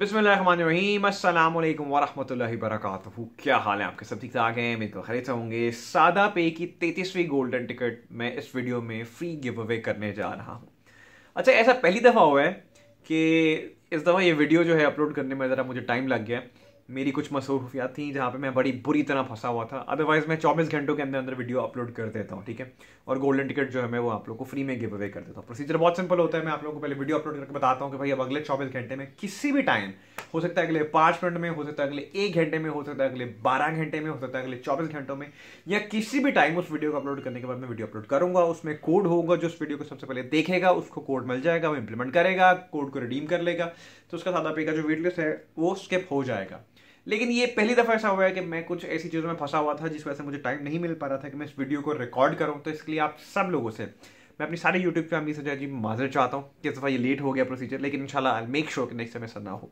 बिसमीम अल्लाम वरहमल क्या हाल है आपके सब ठीक ठाक हैं मेरे खरीद होंगे सादा पे की तैतीसवीं गोल्डन टिकट मैं इस वीडियो में फ्री गिव अवे करने जा रहा हूँ अच्छा ऐसा पहली दफ़ा हुआ है कि इस दफ़ा ये वीडियो जो है अपलोड करने में ज़रा मुझे टाइम लग गया मेरी कुछ मसरूफियात थी जहाँ पे मैं बड़ी बुरी तरह फंसा हुआ था अदरवाइज़ मैं 24 घंटों के अंदर अंदर वीडियो अपलोड कर देता हूँ ठीक है और गोल्डन टिकट जो है मैं वो आप लोग को फ्री में गिव अवे कर देता हूँ प्रोसीजर बहुत सिंपल होता है मैं आप लोगों को पहले वीडियो अपलोड करके बताता हूँ कि भाई अब अगले चौबीस घंटे में किसी भी टाइम हो सकता है अगले पाँच मिनट में हो सकता है अगले एक घंटे में हो सकता है अगले बारह घंटे में हो सकता है अगले चौबीस घंटों में या किसी भी टाइम उस वीडियो को अपलोड करने के बाद मैं वीडियो अपलोड करूँगा उसमें कोड होगा जो उस वीडियो को सबसे पहले देखेगा उसको कोड मिल जाएगा वो इंप्लीमेंट करेगा कोड को रिडीम कर लेगा तो उसका सादा पे का जो वेट लिस्ट है वो स्किप हो जाएगा लेकिन ये पहली दफ़ा ऐसा हुआ है कि मैं कुछ ऐसी चीज़ों में फंसा हुआ था जिस वजह से मुझे टाइम नहीं मिल पा रहा था कि मैं इस वीडियो को रिकॉर्ड करूँ तो इसलिए आप सब लोगों से मैं अपनी सारी यूट्यूब फैमिली से जी माजर चाहता हूँ कि इस दफ़ा ये लेट हो गया प्रोसीजर लेकिन इन आई मेक श्योर कि नेक्स्ट टाइम ऐसा ना हो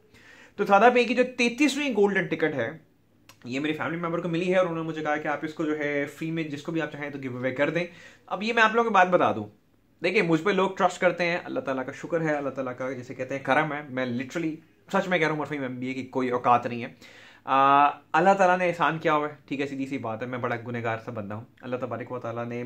तो सादा पे की जो तैतीसवीं गोल्डन टिकट है ये मेरी फैमिली मेम्बर को मिली है और उन्होंने मुझे कहा कि आप इसको जो है फ्री में जिसको भी आप चाहें तो गिव अवे कर दें अब ये मैं आप लोगों को बात बता दूँ देखिए मुझ पर लोग ट्रस्ट करते हैं अल्लाह ताला का शुक्र है अल्लाह ताला का जैसे कहते हैं करम है मैं लिटरली सच में कह रहा हूँ मरफी एम बी की कोई औकात नहीं है अल्लाह ताला ने एहसान किया हुआ है ठीक है सीधी सी बात है मैं बड़ा गुनहगार सा बंदा हूँ अल्लाह तबारक व ने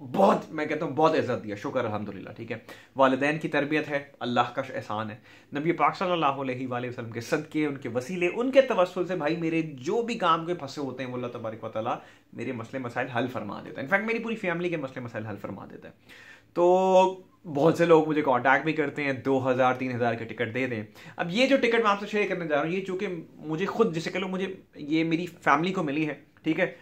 बहुत मैं कहता हूँ बहुत इज़्ज़त दिया शुक्र अलहमदिल्ला ठीक है वालदे की तरबियत है अल्लाह का एहसान है नबी पाक सल्लल्लाहु अलैहि वसल्लम के सदक़े उनके वसीले उनके तवसल से भाई मेरे जो भी काम के फंसे होते हैं वो अल्लाह तबारक वाली मेरे मसले मसाइल हल फरमा देता है इनफैक्ट मेरी पूरी फैमिली के मसले मसाइल हल फरमा देता है तो बहुत से लोग मुझे कॉन्टैक्ट भी करते हैं दो हज़ार तीन हज़ार के टिकट दे दें अब ये जो टिकट मैं आपसे शेयर करने जा रहा हूँ ये चूँकि मुझे खुद जिसे कह लो मुझे ये मेरी फैमिली को मिली है ठीक है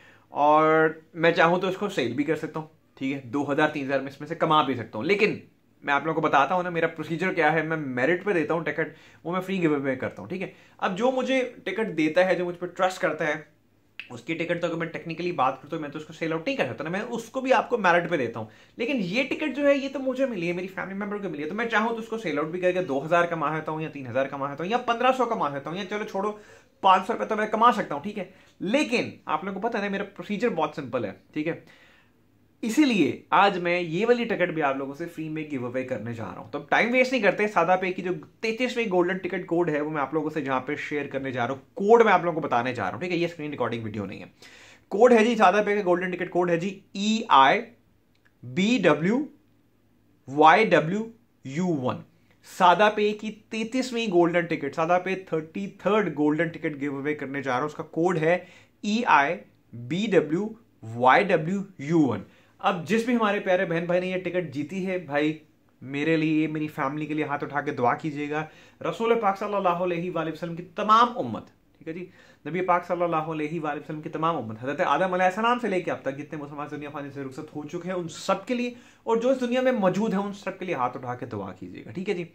और मैं चाहूँ तो इसको सेल भी कर सकता हूँ ठीक है दो हज़ार तीन हज़ार में इसमें से कमा भी सकता हूँ लेकिन मैं आप लोगों को बताता हूँ ना मेरा प्रोसीजर क्या है मैं मेरिट पे देता हूँ टिकट वो मैं फ्री गिवे में करता हूँ ठीक है अब जो मुझे टिकट देता है जो मुझ पर ट्रस्ट करता है उसकी टिकट तो अगर मैं टेक्निकली बात करता हूँ मैं तो उसको सेल आउट नहीं कर सकता ना मैं उसको भी आपको मेरिट पे देता हूँ लेकिन ये टिकट जो है ये तो मुझे मिली है मेरी फैमिली मेंबर को मिली है तो मैं चाहूँ तो उसको सेल आउट भी करके दो हज़ार कमा देता हूँ या तीन हज़ार कमा सकता हूँ या पंद्रह सौ कमा देता हूँ या चलो छोड़ो पाँच सौ रुपये तो मैं कमा सकता हूँ ठीक है लेकिन आप लोगों को पता है मेरा प्रोसीजर बहुत सिंपल है ठीक है इसीलिए आज मैं ये वाली टिकट भी आप लोगों से फ्री में गिव अवे करने जा रहा हूँ तो टाइम वेस्ट नहीं करते सादा पे की जो तेतीसवीं गोल्डन टिकट कोड है वो मैं आप लोगों से जहां पे शेयर करने जा रहा हूँ कोड मैं आप लोगों को बताने जा रहा हूँ ठीक है ये स्क्रीन रिकॉर्डिंग वीडियो नहीं है कोड है जी सादा पे का गोल्डन टिकट कोड है G E I B W Y W U one SadaPay की तैतीसवीं golden ticket SadaPay thirty third golden ticket give away करने जा रहा हूँ उसका कोड है E I B W Y W U one अब जिस भी हमारे प्यारे बहन भाई ने ये टिकट जीती है भाई मेरे लिए मेरी फैमिली के लिए हाथ उठा के दुआ कीजिएगा रसूल पाक सल्लल्लाहु अलैहि वसल्लम की तमाम उम्मत ठीक है जी नबी पाक सल्लल्लाहु अलैहि वसल्लम की तमाम उम्मत हजरत आदम सलाम से लेके अब तक जितने मुसलमान दुनिया फानी से रुखसत हो चुके हैं उन सब के लिए और जो इस दुनिया में मौजूद है उन सब के लिए हाथ उठा के दुआ कीजिएगा ठीक है जी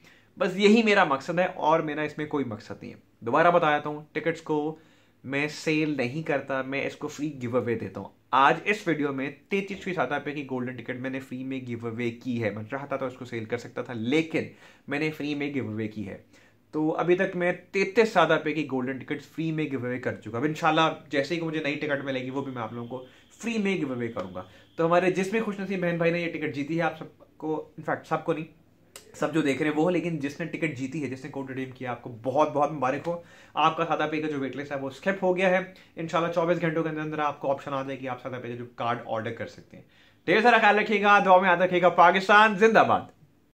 बस यही मेरा मकसद है और मेरा इसमें कोई मकसद नहीं है दोबारा बताया हूँ टिकट्स को मैं सेल नहीं करता मैं इसको फ्री गिव अवे देता हूँ आज इस वीडियो में तेतीसवीं साता पे की गोल्डन टिकट मैंने फ्री में गिव अवे की है मैं चाहता था उसको सेल कर सकता था लेकिन मैंने फ्री में गिव अवे की है तो अभी तक मैं तैतीस सादा पे की गोल्डन टिकट फ्री में गिव अवे कर चुका अब इनशाला जैसे ही मुझे नई टिकट मिलेगी वो भी मैं आप लोगों को फ्री में गिव अवे करूंगा तो हमारे जिस भी खुश नसीब बहन भाई ने ये टिकट जीती है आप सबको इनफैक्ट सबको नहीं सब जो देख रहे हैं वो है लेकिन जिसने टिकट जीती है जिसने कोड रिडीम किया आपको बहुत बहुत मुबारक हो आपका सादा पे का जो वेटलिस्ट है वो स्किप हो गया है इनशाला चौबीस घंटों के अंदर अंदर आपको ऑप्शन आ जाए कि आप सादा पे का जो कार्ड ऑर्डर कर सकते हैं ढेर सारा ख्याल रखिएगा दुआ में याद रखिएगा पाकिस्तान जिंदाबाद